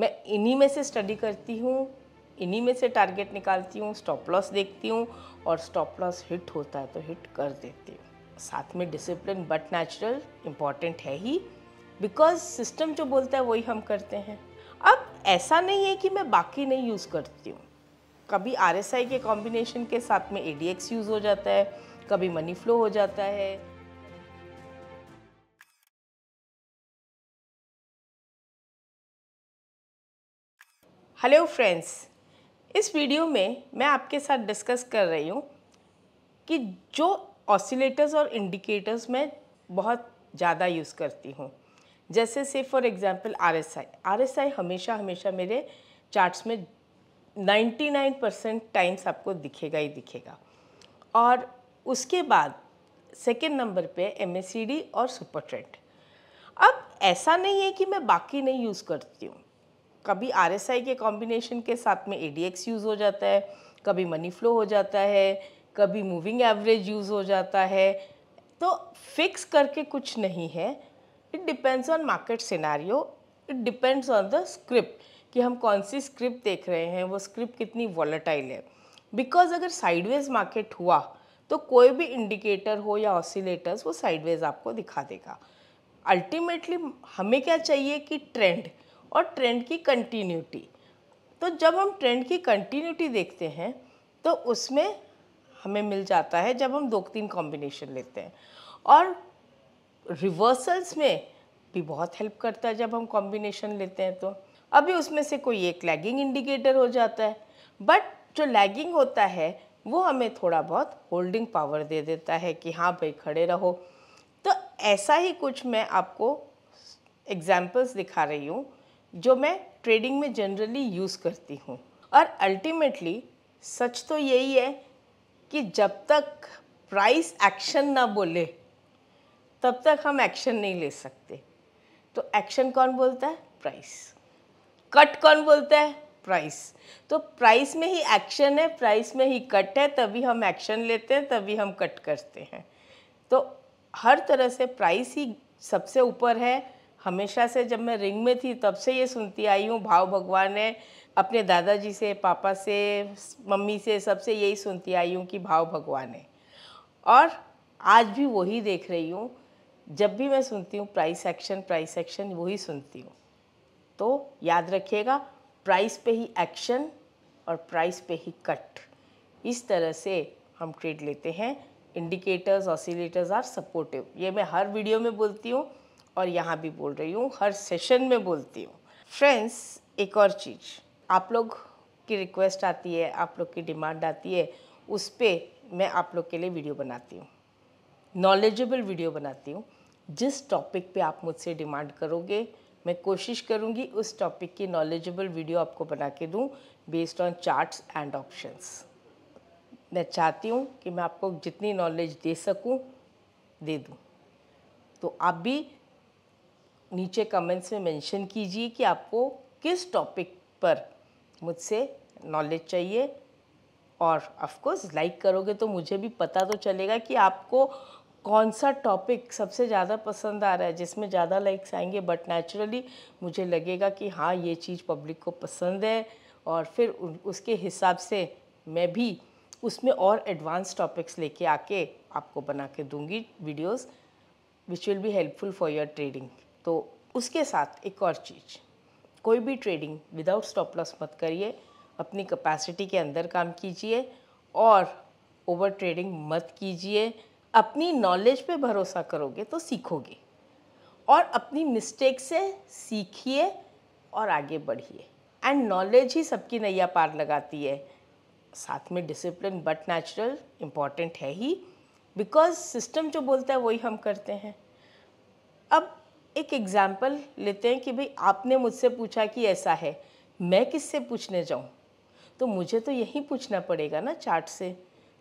मैं इन्हीं में से स्टडी करती हूँ इन्हीं में से टारगेट निकालती हूँ स्टॉप लॉस देखती हूँ और स्टॉप लॉस हिट होता है तो हिट कर देती हूँ साथ में डिसिप्लिन बट नेचुरल इम्पॉर्टेंट है ही बिकॉज सिस्टम जो बोलता है वही हम करते हैं अब ऐसा नहीं है कि मैं बाकी नहीं यूज़ करती हूँ कभी आर के कॉम्बिनेशन के साथ में ए यूज़ हो जाता है कभी मनी फ्लो हो जाता है हेलो फ्रेंड्स इस वीडियो में मैं आपके साथ डिस्कस कर रही हूँ कि जो ऑसिलेटर्स और इंडिकेटर्स मैं बहुत ज़्यादा यूज़ करती हूँ जैसे से फॉर एग्ज़ाम्पल आरएसआई आरएसआई हमेशा हमेशा मेरे चार्ट्स में 99 परसेंट टाइम्स आपको दिखेगा ही दिखेगा और उसके बाद सेकेंड नंबर पे एम और सुपर ट्रेंड अब ऐसा नहीं है कि मैं बाकी नहीं यूज़ करती हूँ कभी आर के कॉम्बिनेशन के साथ में ए यूज़ हो जाता है कभी मनी फ्लो हो जाता है कभी मूविंग एवरेज यूज़ हो जाता है तो फिक्स करके कुछ नहीं है it depends on market scenario it depends on the script कि हम कौन सी स्क्रिप्ट देख रहे हैं वो स्क्रिप्ट कितनी वॉलेटाइल है बिकॉज अगर साइडवेज मार्केट हुआ तो कोई भी इंडिकेटर हो या ऑसिलेटर्स वो साइडवेज आपको दिखा देगा अल्टीमेटली हमें क्या चाहिए कि ट्रेंड और ट्रेंड की कंटिन्यूटी तो जब हम ट्रेंड की कंटिन्यूटी देखते हैं तो उसमें हमें मिल जाता है जब हम दो तीन कॉम्बिनेशन लेते हैं और रिवर्सल्स में भी बहुत हेल्प करता है जब हम कॉम्बिनेशन लेते हैं तो अभी उसमें से कोई एक लैगिंग इंडिकेटर हो जाता है बट जो लैगिंग होता है वो हमें थोड़ा बहुत होल्डिंग पावर दे देता है कि हाँ भाई खड़े रहो तो ऐसा ही कुछ मैं आपको एग्जाम्पल्स दिखा रही हूँ जो मैं ट्रेडिंग में जनरली यूज़ करती हूँ और अल्टीमेटली सच तो यही है कि जब तक प्राइस एक्शन ना बोले तब तक हम एक्शन नहीं ले सकते तो एक्शन कौन बोलता है प्राइस कट कौन बोलता है प्राइस तो प्राइस में ही एक्शन है प्राइस में ही कट है तभी हम एक्शन लेते हैं तभी हम कट करते हैं तो हर तरह से प्राइस ही सबसे ऊपर है हमेशा से जब मैं रिंग में थी तब से ये सुनती आई हूँ भाव भगवान है अपने दादाजी से पापा से मम्मी से सबसे यही सुनती आई हूँ कि भाव भगवान है और आज भी वही देख रही हूँ जब भी मैं सुनती हूँ प्राइस एक्शन प्राइस एक्शन वही सुनती हूँ तो याद रखिएगा प्राइस पे ही एक्शन और प्राइस पे ही कट इस तरह से हम ट्रेड लेते हैं इंडिकेटर्स ऑसिलेटर्स आर सपोर्टिव ये मैं हर वीडियो में बोलती हूँ और यहाँ भी बोल रही हूँ हर सेशन में बोलती हूँ फ्रेंड्स एक और चीज़ आप लोग की रिक्वेस्ट आती है आप लोग की डिमांड आती है उस पर मैं आप लोग के लिए वीडियो बनाती हूँ नॉलेजेबल वीडियो बनाती हूँ जिस टॉपिक पे आप मुझसे डिमांड करोगे मैं कोशिश करूँगी उस टॉपिक की नॉलेजेबल वीडियो आपको बना के दूँ based on charts and options मैं चाहती हूँ कि मैं आपको जितनी नॉलेज दे सकूँ दे दूँ तो आप भी नीचे कमेंट्स में मेंशन कीजिए कि आपको किस टॉपिक पर मुझसे नॉलेज चाहिए और ऑफ़ लाइक करोगे तो मुझे भी पता तो चलेगा कि आपको कौन सा टॉपिक सबसे ज़्यादा पसंद आ रहा है जिसमें ज़्यादा लाइक्स आएंगे बट नेचुरली मुझे लगेगा कि हाँ ये चीज़ पब्लिक को पसंद है और फिर उसके हिसाब से मैं भी उसमें और एडवांस टॉपिक्स लेके आके आपको बना के दूंगी videos which will be helpful for your trading तो उसके साथ एक और चीज़ कोई भी ट्रेडिंग विदाउट स्टॉप लॉस मत करिए अपनी कैपेसिटी के अंदर काम कीजिए और ओवर ट्रेडिंग मत कीजिए अपनी नॉलेज पे भरोसा करोगे तो सीखोगे और अपनी मिस्टेक से सीखिए और आगे बढ़िए एंड नॉलेज ही सबकी नैया पार लगाती है साथ में डिसिप्लिन बट नेचुरल इम्पॉर्टेंट है ही बिकॉज सिस्टम जो बोलता है वही हम करते हैं अब एक एग्ज़ाम्पल लेते हैं कि भाई आपने मुझसे पूछा कि ऐसा है मैं किससे पूछने जाऊँ तो मुझे तो यही पूछना पड़ेगा ना चार्ट से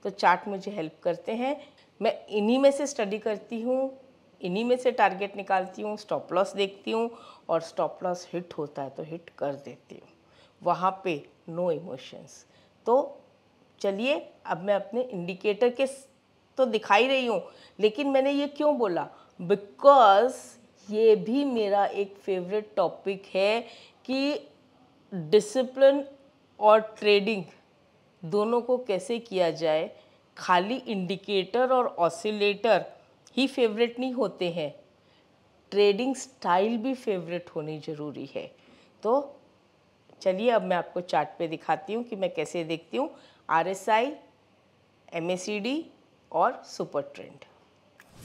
तो चार्ट मुझे हेल्प करते हैं मैं इन्हीं में से स्टडी करती हूँ इन्हीं में से टारगेट निकालती हूँ स्टॉप लॉस देखती हूँ और स्टॉप लॉस हिट होता है तो हिट कर देती हूँ वहाँ पे नो इमोशंस तो चलिए अब मैं अपने इंडिकेटर के तो दिखाई रही हूँ लेकिन मैंने ये क्यों बोला बिकॉज ये भी मेरा एक फेवरेट टॉपिक है कि डिसिप्लिन और ट्रेडिंग दोनों को कैसे किया जाए खाली इंडिकेटर और ऑसिलेटर ही फेवरेट नहीं होते हैं ट्रेडिंग स्टाइल भी फेवरेट होनी ज़रूरी है तो चलिए अब मैं आपको चार्ट पे दिखाती हूँ कि मैं कैसे देखती हूँ R S I M A C D और सुपर ट्रेंड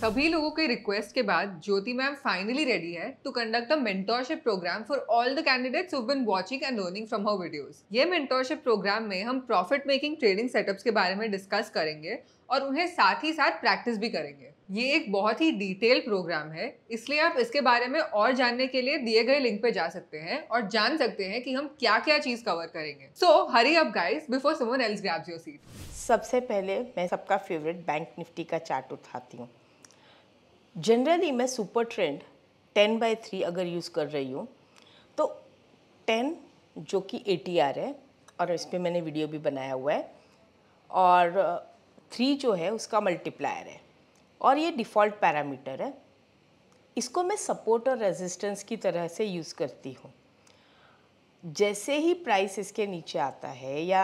सभी लोगों के रिक्वेस्ट के बाद ज्योति मैम फाइनली रेडी है to conduct a mentorship programme for all the candidates who been watching and learning from her videos ये मेंटोरशिप प्रोग्राम में हम प्रॉफिट मेकिंग ट्रेडिंग सेटअप्स के बारे में डिस्कस करेंगे और उन्हें साथ ही साथ प्रैक्टिस भी करेंगे ये एक बहुत ही डिटेल प्रोग्राम है इसलिए आप इसके बारे में और जानने के लिए दिए गए लिंक पे जा सकते हैं और जान सकते हैं कि हम क्या क्या चीज कवर करेंगे so hurry up guys before someone else grabs your seat सबसे पहले मैं सबका फेवरेट बैंक निफ्टी का चार्ट उठाती हूँ जनरली मैं super trend ten by three अगर यूज़ कर रही हूँ तो टेन जो कि ए टी आर है और इस पर मैंने वीडियो भी बनाया हुआ है और थ्री जो है उसका मल्टीप्लायर है और ये डिफ़ॉल्ट पैरामीटर है इसको मैं सपोर्ट और रेजिस्टेंस की तरह से यूज़ करती हूँ जैसे ही प्राइस इसके नीचे आता है या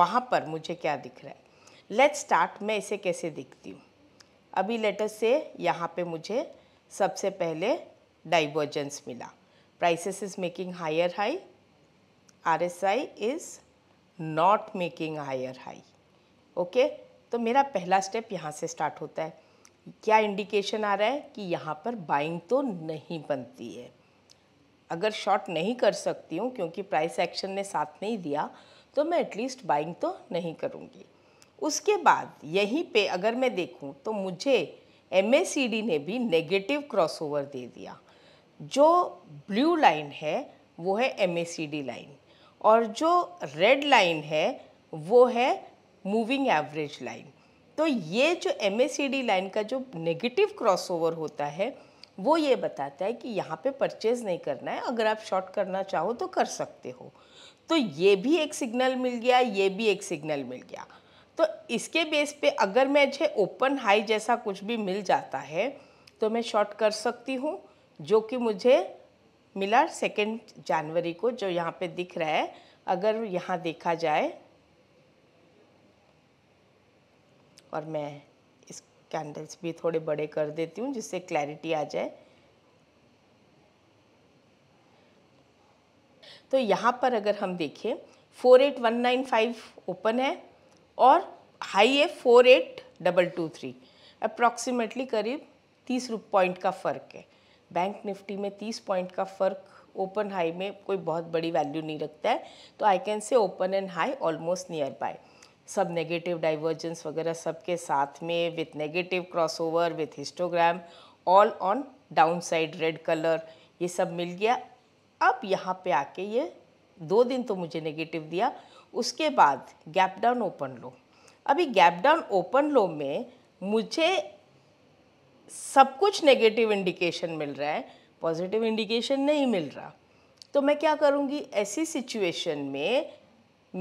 वहाँ पर मुझे क्या दिख रहा है लेट्स स्टार्ट मैं इसे कैसे देखती हूँ अभी लेटर से यहाँ पे मुझे सबसे पहले डाइवर्जेंस मिला prices is making higher high R S I is not making higher high okay तो मेरा पहला स्टेप यहाँ से स्टार्ट होता है क्या इंडिकेशन आ रहा है कि यहाँ पर बाइंग तो नहीं बनती है अगर शॉर्ट नहीं कर सकती हूँ क्योंकि प्राइस एक्शन ने साथ नहीं दिया तो मैं एटलीस्ट बाइंग तो नहीं करूँगी उसके बाद यहीं पे अगर मैं देखूं तो मुझे एम ने भी नेगेटिव क्रॉसओवर दे दिया जो ब्लू लाइन है वो है एम लाइन और जो रेड लाइन है वो है मूविंग एवरेज लाइन तो ये जो एम लाइन का जो नेगेटिव क्रॉसओवर होता है वो ये बताता है कि यहाँ पे परचेज़ नहीं करना है अगर आप शॉर्ट करना चाहो तो कर सकते हो तो ये भी एक सिग्नल मिल गया ये भी एक सिग्नल मिल गया तो इसके बेस पे अगर मुझे ओपन हाई जैसा कुछ भी मिल जाता है तो मैं शॉर्ट कर सकती हूँ जो कि मुझे मिला सेकेंड जनवरी को जो यहाँ पे दिख रहा है अगर यहाँ देखा जाए और मैं इस कैंडल्स भी थोड़े बड़े कर देती हूँ जिससे क्लैरिटी आ जाए तो यहाँ पर अगर हम देखें 48195 ओपन है और हाई है four eight double two three approximately करीब तीस पॉइंट का फ़र्क है बैंक निफ्टी में तीस पॉइंट का फ़र्क ओपन हाई में कोई बहुत बड़ी वैल्यू नहीं रखता है तो I can say open and high almost near by सब नेगेटिव डाइवर्जेंस वगैरह सब के साथ में with negative crossover with histogram all on down side red colour ये सब मिल गया अब यहाँ पे आके ये दो दिन तो मुझे नेगेटिव दिया उसके बाद गैप डाउन ओपन लो अभी गैप डाउन ओपन लो में मुझे सब कुछ नेगेटिव इंडिकेशन मिल रहा है पॉजिटिव इंडिकेशन नहीं मिल रहा तो मैं क्या करूँगी ऐसी सिचुएशन में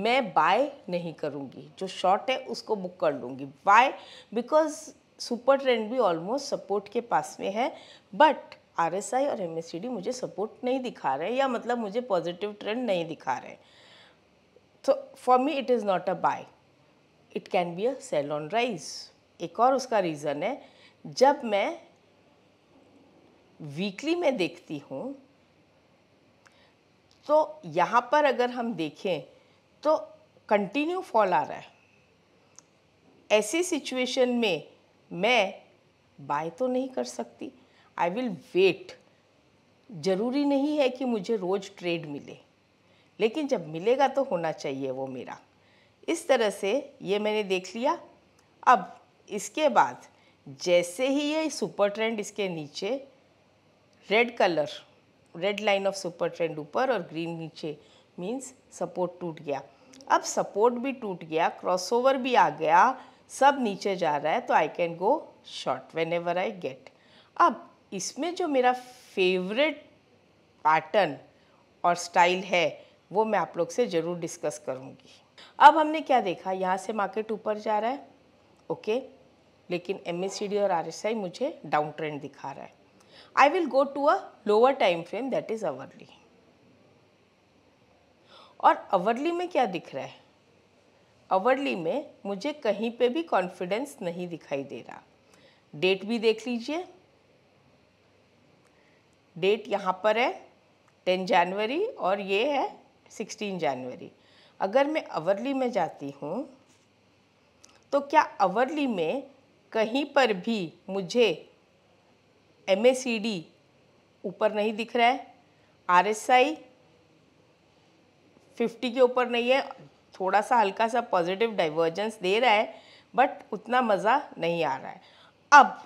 मैं बाय नहीं करूँगी जो शॉर्ट है उसको बुक कर लूँगी बाय बिकॉज सुपर ट्रेंड भी ऑलमोस्ट सपोर्ट के पास में है बट आर और एम मुझे सपोर्ट नहीं दिखा रहे या मतलब मुझे पॉजिटिव ट्रेंड नहीं दिखा रहे तो for me it is not a buy it can be a sell on rise एक और उसका रीज़न है जब मैं वीकली में देखती हूँ तो यहाँ पर अगर हम देखें तो कंटिन्यू फॉल आ रहा है ऐसी सिचुएशन में मैं बाय तो नहीं कर सकती आई विल वेट ज़रूरी नहीं है कि मुझे रोज़ ट्रेड मिले लेकिन जब मिलेगा तो होना चाहिए वो मेरा इस तरह से ये मैंने देख लिया अब इसके बाद जैसे ही ये सुपर ट्रेंड इसके नीचे red colour red line of super trend ऊपर और ग्रीन नीचे मीन्स सपोर्ट टूट गया अब सपोर्ट भी टूट गया क्रॉसओवर भी आ गया सब नीचे जा रहा है तो I can go short whenever I get अब इसमें जो मेरा फेवरेट पैटर्न और स्टाइल है वो मैं आप लोग से ज़रूर डिस्कस करूँगी अब हमने क्या देखा यहाँ से मार्केट ऊपर जा रहा है ओके लेकिन एम और आर मुझे डाउन ट्रेंड दिखा रहा है I will go to a lower time frame that is hourly और अवरली में क्या दिख रहा है अवरली में मुझे कहीं पे भी कॉन्फिडेंस नहीं दिखाई दे रहा डेट भी देख लीजिए डेट यहाँ पर है टेन जनवरी और ये है 16 जनवरी अगर मैं अवरली में जाती हूँ तो क्या अवरली में कहीं पर भी मुझे एम ऊपर नहीं दिख रहा है आर एस आई फिफ्टी के ऊपर नहीं है थोड़ा सा हल्का सा पॉजिटिव डाइवर्जेंस दे रहा है बट उतना मज़ा नहीं आ रहा है अब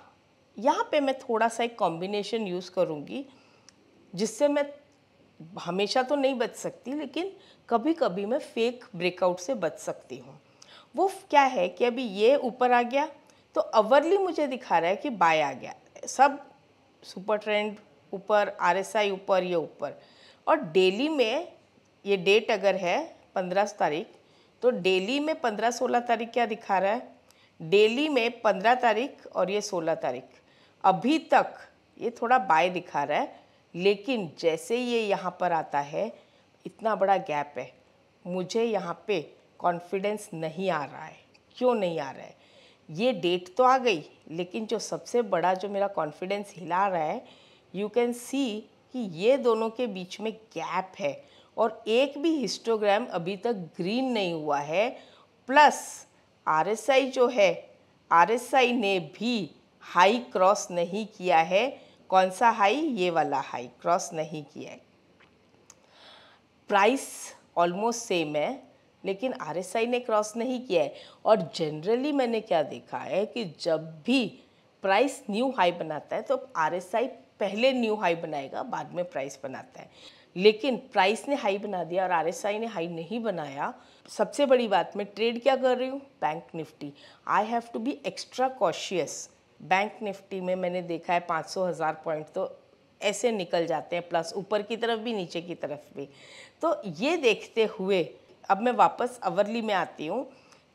यहाँ पे मैं थोड़ा सा एक कॉम्बिनेशन यूज़ करूँगी जिससे मैं हमेशा तो नहीं बच सकती लेकिन कभी कभी मैं फेक ब्रेकआउट से बच सकती हूँ वो क्या है कि अभी ये ऊपर आ गया तो अवरली मुझे दिखा रहा है कि बाय आ गया सब सुपर ट्रेंड ऊपर आई ऊपर ये ऊपर और डेली में ये डेट अगर है पंद्रह तारीख तो डेली में पंद्रह सोलह तारीख क्या दिखा रहा है डेली में पंद्रह तारीख और ये सोलह तारीख अभी तक ये थोड़ा बाय दिखा रहा है लेकिन जैसे ये यहाँ पर आता है इतना बड़ा गैप है मुझे यहाँ पे कॉन्फिडेंस नहीं आ रहा है क्यों नहीं आ रहा है ये डेट तो आ गई लेकिन जो सबसे बड़ा जो मेरा कॉन्फिडेंस हिला रहा है यू कैन सी कि ये दोनों के बीच में गैप है और एक भी हिस्टोग्राम अभी तक ग्रीन नहीं हुआ है प्लस आर जो है आर ने भी हाई क्रॉस नहीं किया है कौन सा हाई ये वाला हाई क्रॉस नहीं किया है प्राइस ऑलमोस्ट सेम है लेकिन आर ने क्रॉस नहीं किया है और जनरली मैंने क्या देखा है कि जब भी प्राइस न्यू हाई बनाता है तो आर पहले न्यू हाई बनाएगा बाद में प्राइस बनाता है लेकिन प्राइस ने हाई बना दिया और आरएसआई ने हाई नहीं बनाया सबसे बड़ी बात मैं ट्रेड क्या कर रही हूँ Bank Nifty I have to be extra cautious Bank Nifty में मैंने देखा है पाँच सौ हज़ार पॉइंट तो ऐसे निकल जाते हैं प्लस ऊपर की तरफ भी नीचे की तरफ भी तो ये देखते हुए अब मैं वापस अवरली में आती हूँ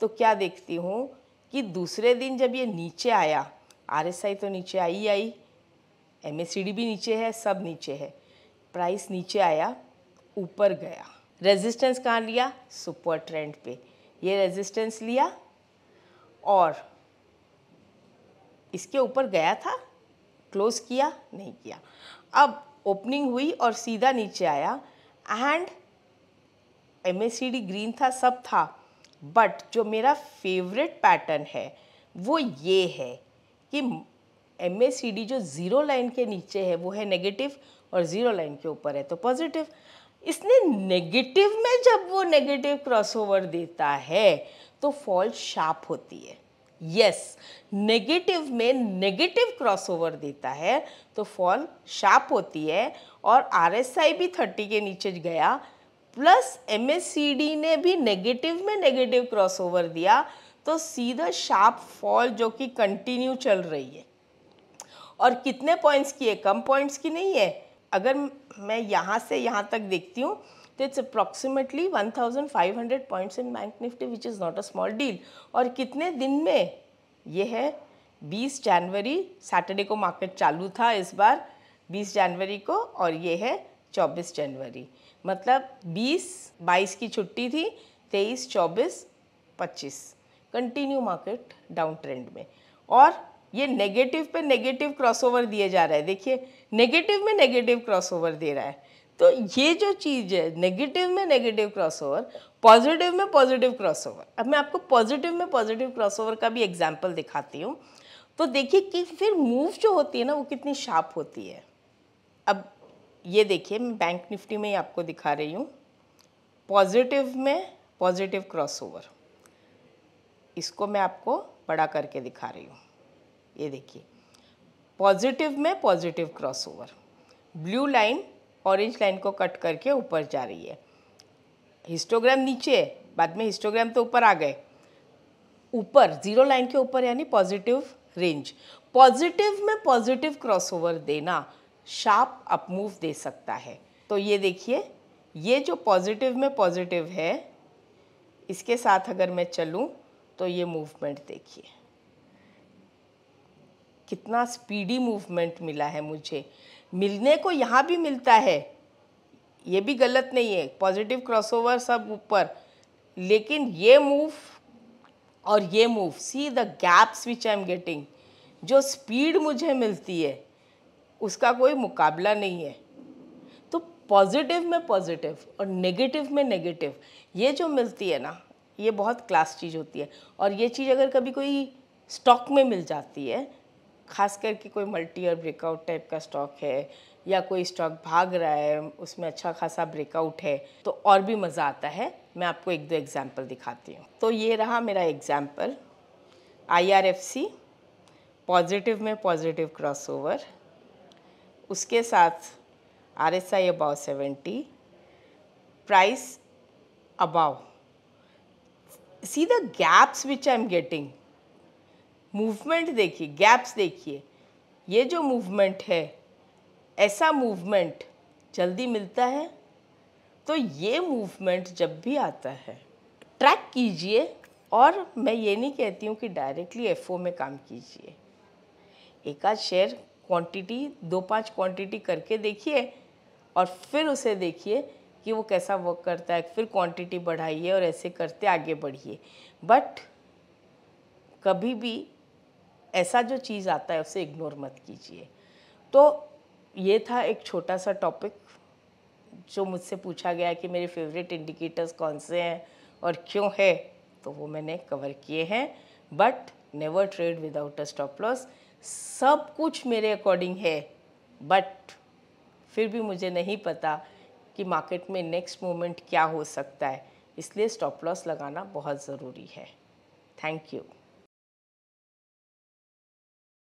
तो क्या देखती हूँ कि दूसरे दिन जब ये नीचे आया आर तो नीचे आई आई एम भी नीचे है सब नीचे है प्राइस नीचे आया ऊपर गया रेजिस्टेंस कहाँ लिया सुपर ट्रेंड पे ये रेजिस्टेंस लिया और इसके ऊपर गया था क्लोज़ किया नहीं किया अब ओपनिंग हुई और सीधा नीचे आया and M C D green था सब था बट जो मेरा फेवरेट पैटर्न है वो ये है कि एम सी डी जो ज़ीरो लाइन के नीचे है वो है नेगेटिव और ज़ीरो लाइन के ऊपर है तो पॉजिटिव इसने नेगेटिव में जब वो नेगेटिव क्रॉसओवर देता है तो फॉल शार्प होती है यस नेगेटिव में नेगेटिव क्रॉसओवर देता है तो फॉल शार्प होती है और आर भी थर्टी के नीचे गया प्लस एम ने भी नेगेटिव में नेगेटिव क्रॉसओवर दिया तो सीधा शार्प फॉल जो कि कंटिन्यू चल रही है और कितने पॉइंट्स की है कम पॉइंट्स की नहीं है अगर मैं यहाँ से यहाँ तक देखती हूँ thousand five 1500 points in Bank Nifty which is not a small deal और कितने दिन में यह है 20 जनवरी सैटरडे को मार्केट चालू था इस बार 20 जनवरी को और ये है 24 जनवरी मतलब 20 22 की छुट्टी थी 23 24 25 कंटिन्यू मार्केट डाउन ट्रेंड में और ये नेगेटिव पे नेगेटिव क्रॉसओवर दिए जा रहा है देखिए नेगेटिव में नेगेटिव क्रॉसओवर दे रहा है तो ये जो चीज़ है नेगेटिव में नेगेटिव क्रॉसओवर पॉजिटिव में पॉजिटिव क्रॉसओवर अब मैं आपको पॉजिटिव में पॉजिटिव क्रॉसओवर का भी एग्जाम्पल दिखाती हूँ तो देखिए कि फिर मूव जो होती है ना वो कितनी शार्प होती है अब ये देखिए मैं बैंक निफ्टी में ही आपको दिखा रही हूँ पॉजिटिव में पॉजिटिव क्रॉसओवर इसको मैं आपको बड़ा करके दिखा रही हूँ ये देखिए पॉजिटिव में positive crossover blue line orange line को कट करके ऊपर जा रही है हिस्टोग्राम नीचे है बाद में हिस्टोग्राम तो ऊपर आ गए ऊपर जीरो लाइन के ऊपर यानी पॉजिटिव रेंज पॉजिटिव में पॉजिटिव क्रॉसओवर देना शार्प अपमूव दे सकता है तो ये देखिए ये जो पॉजिटिव में पॉजिटिव है इसके साथ अगर मैं चलूँ तो ये मूवमेंट देखिए कितना स्पीडी मूवमेंट मिला है मुझे मिलने को यहाँ भी मिलता है ये भी गलत नहीं है पॉजिटिव क्रॉसओवर सब ऊपर लेकिन ये मूव और ये move see the gaps which I am getting जो स्पीड मुझे मिलती है उसका कोई मुकाबला नहीं है तो पॉजिटिव में पॉजिटिव और नेगेटिव में नेगेटिव ये जो मिलती है ना ये बहुत क्लास चीज़ होती है और ये चीज़ अगर कभी कोई स्टॉक में मिल जाती है खास करके कोई मल्टी और ब्रेकआउट टाइप का स्टॉक है या कोई स्टॉक भाग रहा है उसमें अच्छा खासा ब्रेकआउट है तो और भी मज़ा आता है मैं आपको एक दो एग्जाम्पल दिखाती हूँ तो ये रहा मेरा एग्जाम्पल आईआरएफसी पॉजिटिव में पॉजिटिव क्रॉसओवर उसके साथ R S I above seventy price above see the gaps which I am getting movement देखिए गैप्स देखिए ये जो मूवमेंट है ऐसा मूवमेंट जल्दी मिलता है तो ये मूवमेंट जब भी आता है ट्रैक कीजिए और मैं ये नहीं कहती हूँ कि डायरेक्टली एफ में काम कीजिए एक आध शेयर क्वांटिटी दो पांच क्वांटिटी करके देखिए और फिर उसे देखिए कि वो कैसा वर्क करता है फिर क्वांटिटी बढ़ाइए और ऐसे करते आगे बढ़िए बट कभी भी ऐसा जो चीज़ आता है उसे इग्नोर मत कीजिए तो ये था एक छोटा सा टॉपिक जो मुझसे पूछा गया कि मेरे फेवरेट इंडिकेटर्स कौन से हैं और क्यों है तो वो मैंने कवर किए हैं but never trade without a stop loss सब कुछ मेरे अकॉर्डिंग है बट फिर भी मुझे नहीं पता कि मार्केट में नेक्स्ट मोमेंट क्या हो सकता है इसलिए स्टॉप लॉस लगाना बहुत ज़रूरी है थैंक यू